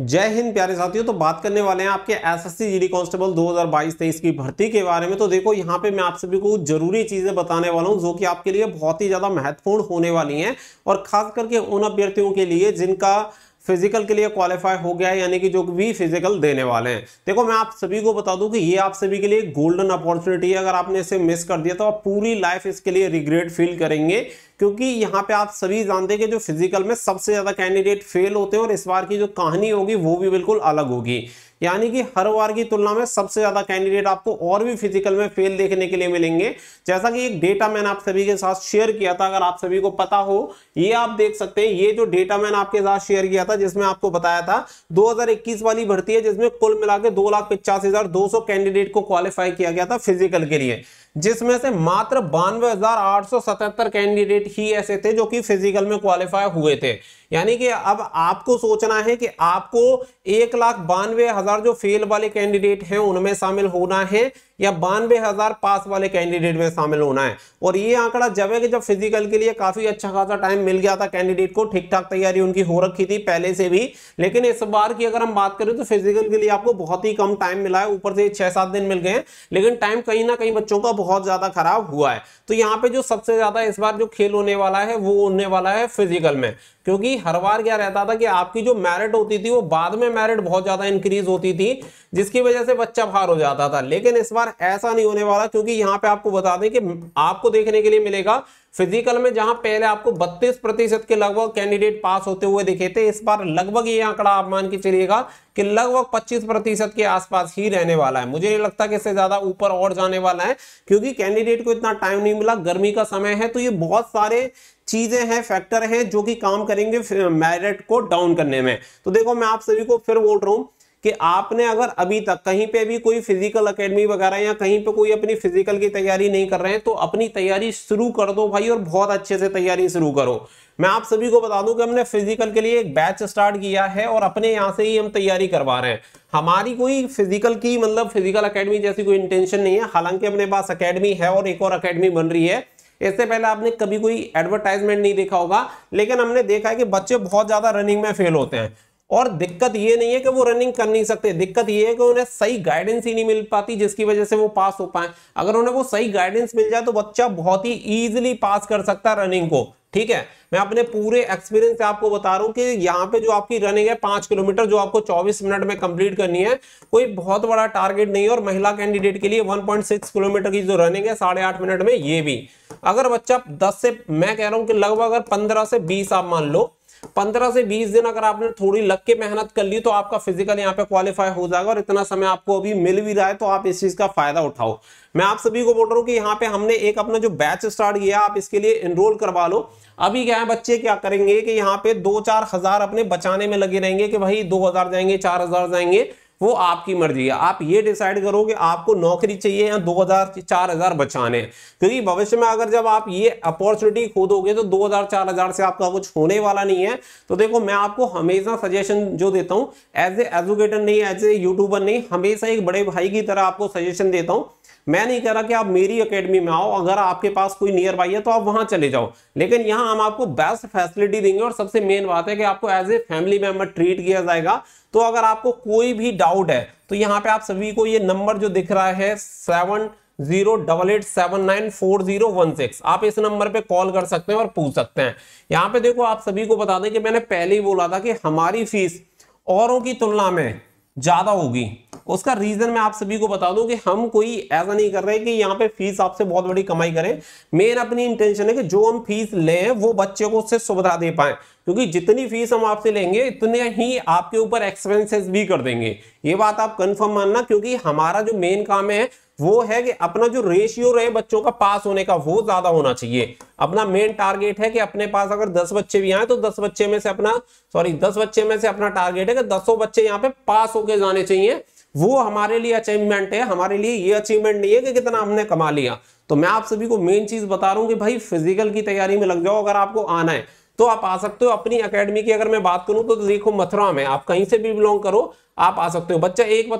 जय हिंद प्यारे साथियों तो बात करने वाले हैं आपके एसएससी जीडी कांस्टेबल 2022-23 की भर्ती के बारे में तो देखो यहाँ पे मैं आप सभी को जरूरी चीजें बताने वाला हूँ जो कि आपके लिए बहुत ही ज्यादा महत्वपूर्ण होने वाली हैं और खास करके उन अभ्यर्थियों के लिए जिनका फिजिकल के लिए क्वालिफाई हो गया है यानी कि जो भी फिजिकल देने वाले हैं देखो मैं आप सभी को बता दूं कि ये आप सभी के लिए गोल्डन अपॉर्चुनिटी है अगर आपने इसे मिस कर दिया तो आप पूरी लाइफ इसके लिए रिग्रेट फील करेंगे क्योंकि यहाँ पे आप सभी जानते हैं कि जो फिजिकल में सबसे ज्यादा कैंडिडेट फेल होते हैं और इस बार की जो कहानी होगी वो भी बिल्कुल अलग होगी यानी कि हर बार की तुलना में सबसे ज्यादा कैंडिडेट आपको और भी फिजिकल में फेल देखने के लिए मिलेंगे जैसा कि एक डेटा मैंने आप सभी के साथ शेयर किया था अगर आप सभी को पता हो ये आप देख सकते हैं ये जो डेटा मैंने आपके साथ शेयर किया था जिसमें आपको बताया था 2021 वाली भर्ती है जिसमें कुल मिला दो लाख पचास हजार दो सौ कैंडिडेट को क्वालिफाई किया गया था फिजिकल के लिए जिसमें से मात्र बानवे हजार आठ सौ सतहत्तर कैंडिडेट ही ऐसे थे जो कि फिजिकल में क्वालिफाई हुए थे यानी कि अब आपको सोचना है कि आपको एक लाख बानवे हजार जो फेल वाले कैंडिडेट हैं उनमें शामिल होना है या बानवे हजार पास वाले कैंडिडेट में शामिल होना है और ये आंकड़ा जब है कि जब फिजिकल के लिए काफी अच्छा खासा टाइम मिल गया था कैंडिडेट को ठीक ठाक तैयारी उनकी हो रखी थी पहले से भी लेकिन इस बार की अगर हम बात करें तो फिजिकल के लिए आपको बहुत ही कम टाइम मिला है ऊपर से छह सात दिन मिल गए हैं लेकिन टाइम कहीं ना कहीं बच्चों का बहुत ज्यादा खराब हुआ है तो यहाँ पे जो सबसे ज्यादा इस बार जो खेल होने वाला है वो होने वाला है फिजिकल में क्योंकि हर बार क्या रहता था कि आपकी जो मैरिट होती थी वो बाद में मैरिट बहुत ज्यादा इंक्रीज होती थी जिसकी वजह से बच्चा बाहर हो जाता था लेकिन इस बार ऐसा नहीं होने वाला क्योंकि यहाँ पे आपको बता दें कि आपको देखने के लिए मिलेगा फिजिकल में जहां पहले आपको 32 प्रतिशत के लगभग कैंडिडेट पास होते हुए दिखे थे इस बार लगभग ये आंकड़ा आप मान के चलिएगा कि लगभग 25 प्रतिशत के आसपास ही रहने वाला है मुझे नहीं लगता कि इससे ज्यादा ऊपर और जाने वाला है क्योंकि कैंडिडेट को इतना टाइम नहीं मिला गर्मी का समय है तो ये बहुत सारे चीज़ें हैं फैक्टर हैं जो कि काम करेंगे मैरिट को डाउन करने में तो देखो मैं आप सभी को फिर बोल रहा हूँ कि आपने अगर अभी तक कहीं पे भी कोई फिजिकल एकेडमी वगैरह या कहीं पे कोई अपनी फिजिकल की तैयारी नहीं कर रहे हैं तो अपनी तैयारी शुरू कर दो भाई और बहुत अच्छे से तैयारी शुरू करो मैं आप सभी को बता दूं कि हमने फिजिकल के लिए एक बैच स्टार्ट किया है और अपने यहाँ से ही हम तैयारी करवा रहे हैं हमारी कोई फिजिकल की मतलब फिजिकल अकेडमी जैसी कोई इंटेंशन नहीं है हालांकि अपने पास अकेडमी है और एक और अकेडमी बन रही है इससे पहले आपने कभी कोई एडवर्टाइजमेंट नहीं देखा होगा लेकिन हमने देखा है कि बच्चे बहुत ज़्यादा रनिंग में फेल होते हैं और दिक्कत ये नहीं है कि वो रनिंग कर नहीं सकते दिक्कत ये है कि उन्हें सही गाइडेंस ही नहीं मिल पाती जिसकी वजह से वो पास हो पाए अगर उन्हें वो सही गाइडेंस मिल जाए तो बच्चा बहुत ही ईजिली पास कर सकता है रनिंग को ठीक है मैं अपने पूरे एक्सपीरियंस से आपको बता रहा हूं कि यहाँ पे जो आपकी रनिंग है पांच किलोमीटर जो आपको 24 मिनट में कंप्लीट करनी है कोई बहुत बड़ा टारगेट नहीं है और महिला कैंडिडेट के लिए 1.6 किलोमीटर की जो रनिंग है साढ़े आठ मिनट में ये भी अगर बच्चा 10 से मैं कह रहा हूं कि लगभग अगर 15 से 20 आप मान लो पंद्रह से बीस दिन अगर आपने थोड़ी लग के मेहनत कर ली तो आपका फिजिकल यहाँ पे क्वालिफाई हो जाएगा और इतना समय आपको अभी मिल भी रहा है तो आप इस चीज का फायदा उठाओ मैं आप सभी को बोल रहा हूँ कि यहाँ पे हमने एक अपना जो बैच स्टार्ट किया आप इसके लिए एनरोल करवा लो अभी क्या है बच्चे क्या करेंगे कि यहाँ पे दो चार हजार अपने बचाने में लगे रहेंगे कि भाई दो हजार जाएंगे चार हजार जाएंगे वो आपकी मर्जी है आप ये डिसाइड करो कि आपको नौकरी चाहिए या दो हज़ार चार हज़ार बचाने हैं क्योंकि भविष्य में अगर जब आप ये अपॉर्चुनिटी खोदोगे तो दो हज़ार चार हज़ार से आपका कुछ होने वाला नहीं है तो देखो मैं आपको हमेशा सजेशन जो देता हूँ एज ए एजुकेटर नहीं एज ए यूट्यूबर नहीं हमेशा एक बड़े भाई की तरह आपको सजेशन देता हूँ मैं नहीं कह रहा कि आप मेरी अकेडमी में आओ अगर आपके पास कोई नियर बाई है तो आप वहां चले जाओ लेकिन यहां हम आपको बेस्ट फैसिलिटी देंगे और सबसे मेन बात है कि आपको as a family member treat किया जाएगा तो अगर आपको कोई भी डाउट है तो यहाँ पे आप सभी को ये नंबर जो दिख रहा है seven zero double eight seven nine four zero one six आप इस नंबर पे कॉल कर सकते हैं और पूछ सकते हैं यहाँ पे देखो आप सभी को बता दें कि मैंने पहले ही बोला था कि हमारी फीस औरों की तुलना में ज्यादा होगी उसका रीजन मैं आप सभी को बता दूं कि हम कोई ऐसा नहीं कर रहे कि यहाँ पे फीस आपसे बहुत बड़ी कमाई करें मेन अपनी इंटेंशन है कि जो हम फीस लें वो बच्चे को उससे सुविधा दे पाए क्योंकि जितनी फीस हम आपसे लेंगे इतने ही आपके ऊपर एक्सपेंसेस भी कर देंगे ये बात आप कंफर्म मानना क्योंकि हमारा जो मेन काम है वो है कि अपना जो रेशियो रहे बच्चों का पास होने का वो ज्यादा होना चाहिए अपना मेन टारगेट है कि अपने पास अगर दस बच्चे भी आए तो दस बच्चे में से अपना सॉरी दस बच्चे में से अपना टारगेट है कि दसों बच्चे यहाँ पे पास होके जाने चाहिए वो हमारे लिए अचीवमेंट है हमारे लिए ये अचीवमेंट नहीं है कि कितना हमने कमा लिया तो मैं आप सभी को मेन चीज बता रहा हूं कि भाई फिजिकल की तैयारी में लग जाओ अगर आपको आना है तो आप आ सकते हो अपनी एकेडमी की अगर मैं बात करूं तो देखो मथुरा में आप कहीं से भी बिलोंग करो आप आ सकते हो बच्चा एक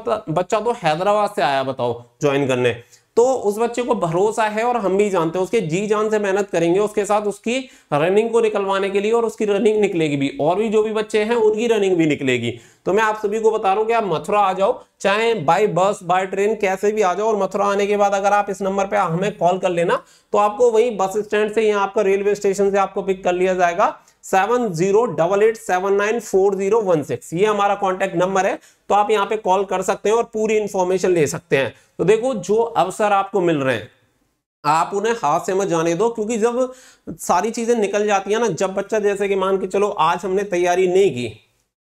बच्चा तो हैदराबाद से आया बताओ ज्वाइन करने तो उस बच्चे को भरोसा है और हम भी जानते हैं उसके जी जान से मेहनत करेंगे उसके साथ उसकी रनिंग को निकलवाने के लिए और उसकी रनिंग निकलेगी भी और भी जो भी बच्चे हैं उनकी रनिंग भी निकलेगी तो मैं आप सभी को बता रहा हूँ कि आप मथुरा आ जाओ चाहे बाई बस बाय ट्रेन कैसे भी आ जाओ और मथुरा आने के बाद अगर आप इस नंबर पर हमें कॉल कर लेना तो आपको वही बस स्टैंड से या आपका रेलवे स्टेशन से आपको पिक कर लिया जाएगा seven zero double eight seven nine four zero one six ये हमारा कॉन्टैक्ट नंबर है तो आप यहाँ पे कॉल कर सकते हैं और पूरी इंफॉर्मेशन ले सकते हैं तो देखो जो अवसर आपको मिल रहे हैं आप उन्हें हाथ से मत जाने दो क्योंकि जब सारी चीजें निकल जाती है ना जब बच्चा जैसे कि मान के चलो आज हमने तैयारी नहीं की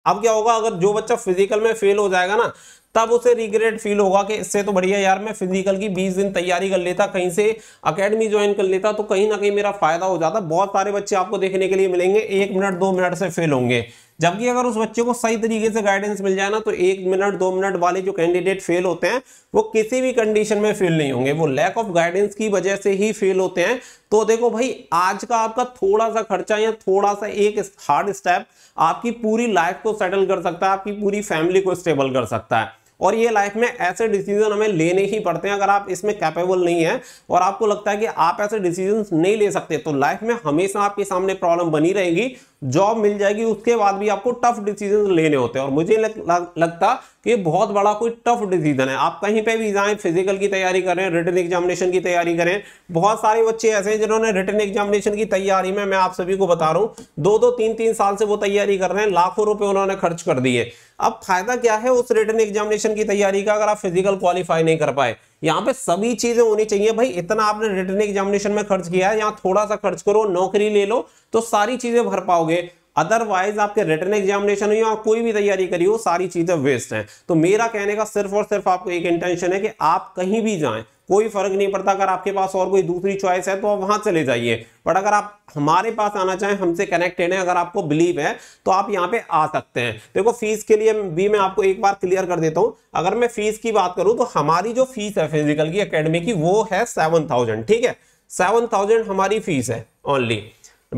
अब क्या होगा अगर जो बच्चा फिजिकल में फेल हो जाएगा ना तब उसे रिग्रेट फील होगा कि इससे तो बढ़िया यार मैं फिजिकल की बीस दिन तैयारी कर लेता कहीं से अकेडमी ज्वाइन कर लेता तो कहीं ना कहीं मेरा फायदा हो जाता बहुत सारे बच्चे आपको देखने के लिए मिलेंगे एक मिनट दो मिनट से फेल होंगे जबकि अगर उस बच्चे को सही तरीके से गाइडेंस मिल जाए ना तो एक मिनट दो मिनट वाले जो कैंडिडेट फेल होते हैं वो किसी भी कंडीशन में फेल नहीं होंगे वो लैक ऑफ गाइडेंस की वजह से ही फेल होते हैं तो देखो भाई आज का आपका थोड़ा सा खर्चा या थोड़ा सा एक हार्ड स्टेप आपकी पूरी लाइफ को सेटल कर सकता है आपकी पूरी फैमिली को स्टेबल कर सकता है और ये लाइफ में ऐसे डिसीजन हमें लेने ही पड़ते हैं अगर आप इसमें कैपेबल नहीं है और आपको लगता है कि आप ऐसे डिसीजन नहीं ले सकते तो लाइफ में हमेशा आपके सामने प्रॉब्लम बनी रहेगी जॉब मिल जाएगी उसके बाद भी आपको टफ डिसीजन लेने होते हैं और मुझे लग, लग, लगता कि बहुत बड़ा कोई टफ डिसीजन है आप कहीं पे भी जाएं फिजिकल की तैयारी करें रिटर्न एग्जामिनेशन की तैयारी करें बहुत सारे बच्चे ऐसे हैं जिन्होंने रिटर्न एग्जामिनेशन की तैयारी में मैं आप सभी को बता रहा हूँ दो दो तीन तीन साल से वो तैयारी कर रहे हैं लाखों रुपए उन्होंने खर्च कर दिए अब फायदा क्या है उस रिटर्न एग्जामिनेशन की तैयारी का अगर आप फिजिकल क्वालिफाई नहीं कर पाए यहाँ पे सभी चीजें होनी चाहिए भाई इतना आपने रिटर्न एग्जामिनेशन में खर्च किया है यहाँ थोड़ा सा खर्च करो नौकरी ले लो तो सारी चीजें भर पाओगे पाओगे अदरवाइज आपके रिटर्न एग्जामिनेशन हो या कोई भी तैयारी करी हो सारी चीजें वेस्ट हैं तो मेरा कहने का सिर्फ और सिर्फ आपको एक इंटेंशन है कि आप कहीं भी जाएं कोई फर्क नहीं पड़ता अगर आपके पास और कोई दूसरी चॉइस है तो आप वहां चले जाइए बट अगर आप हमारे पास आना चाहें हमसे कनेक्टेड हैं अगर आपको बिलीव है तो आप यहाँ पे आ सकते हैं देखो फीस के लिए भी मैं आपको एक बार क्लियर कर देता हूं अगर मैं फीस की बात करूं तो हमारी जो फीस है फिजिकल की अकेडमी की वो है सेवन ठीक है सेवन हमारी फीस है ओनली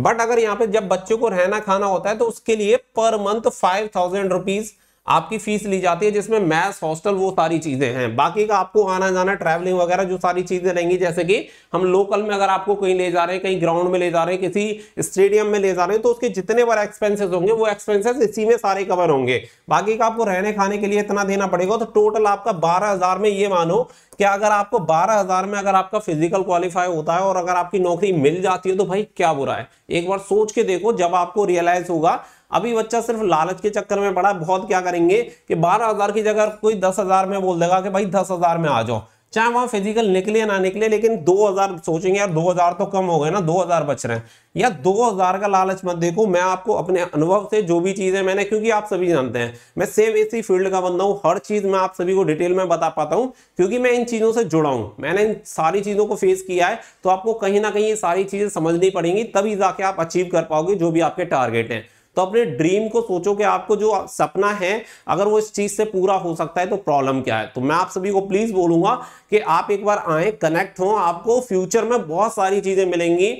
बट अगर यहाँ पे जब बच्चों को रहना खाना होता है तो उसके लिए per month five thousand rupees आपकी फीस ली जाती है जिसमें मैथ्स हॉस्टल वो सारी चीजें हैं बाकी का आपको आना जाना ट्रैवलिंग वगैरह जो सारी चीजें रहेंगी जैसे कि हम लोकल में अगर आपको कहीं ले जा रहे हैं कहीं ग्राउंड में ले जा रहे हैं किसी स्टेडियम में ले जा रहे हैं तो उसके जितने बार एक्सपेंसेस होंगे वो एक्सपेंसेस इसी में सारे कवर होंगे बाकी का आपको रहने खाने के लिए इतना देना पड़ेगा तो टोटल आपका बारह में ये मानो कि अगर आपको बारह हजार में अगर आपका फिजिकल क्वालिफाई होता है और अगर आपकी नौकरी मिल जाती है तो भाई क्या बुरा है एक बार सोच के देखो जब आपको रियलाइज होगा अभी बच्चा सिर्फ लालच के चक्कर में पड़ा बहुत क्या करेंगे कि बारह हजार की जगह कोई दस हजार में बोल देगा कि भाई दस हजार में आ जाओ चाहे वहां फिजिकल निकले ना निकले लेकिन दो हजार सोचेंगे यार दो हजार तो कम हो गए ना दो हजार बच रहे हैं या दो हजार का लालच मत देखो मैं आपको अपने अनुभव से जो भी चीज़ें मैंने क्योंकि आप सभी जानते हैं मैं सेम इसी फील्ड का बंदा हूँ हर चीज़ मैं आप सभी को डिटेल में बता पाता हूँ क्योंकि मैं इन चीज़ों से जुड़ा हूं मैंने इन सारी चीज़ों को फेस किया है तो आपको कहीं ना कहीं ये सारी चीज़ें समझनी पड़ेंगी तभी जाके आप अचीव कर पाओगे जो भी आपके टारगेट हैं तो अपने ड्रीम को सोचो कि आपको जो सपना है अगर वो इस चीज से पूरा हो सकता है तो प्रॉब्लम क्या है तो मैं आप सभी को प्लीज बोलूंगा कि आप एक बार आए कनेक्ट हो आपको फ्यूचर में बहुत सारी चीजें मिलेंगी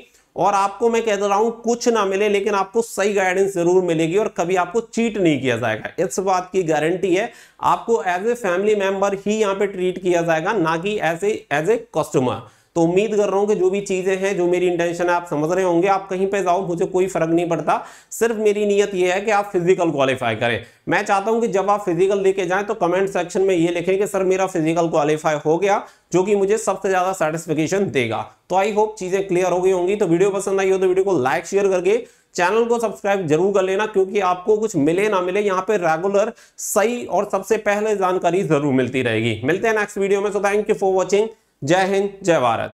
और आपको मैं कह रहा हूं कुछ ना मिले लेकिन आपको सही गाइडेंस जरूर मिलेगी और कभी आपको चीट नहीं किया जाएगा इस बात की गारंटी है आपको एज ए फैमिली मेंबर ही यहां पे ट्रीट किया जाएगा ना कि as a as a customer तो उम्मीद कर रहा हूं कि जो भी चीज़ें हैं जो मेरी इंटेंशन है आप समझ रहे होंगे आप कहीं पे जाओ मुझे कोई फर्क नहीं पड़ता सिर्फ मेरी नीयत यह है कि आप फिजिकल क्वालिफाई करें मैं चाहता हूं कि जब आप फिजिकल लेके जाएं तो कमेंट सेक्शन में ये लिखें कि सर मेरा फिजिकल क्वालिफाई हो गया जो कि मुझे सबसे ज़्यादा सेटिस्फिकेशन देगा तो आई होप चीज़ें क्लियर हो गई होंगी तो वीडियो पसंद आई हो तो वीडियो को लाइक शेयर करके चैनल को सब्सक्राइब जरूर कर लेना क्योंकि आपको कुछ मिले ना मिले यहाँ पे रेगुलर सही और सबसे पहले जानकारी जरूर मिलती रहेगी मिलते हैं नेक्स्ट वीडियो में so thank you for watching जय हिंद जय भारत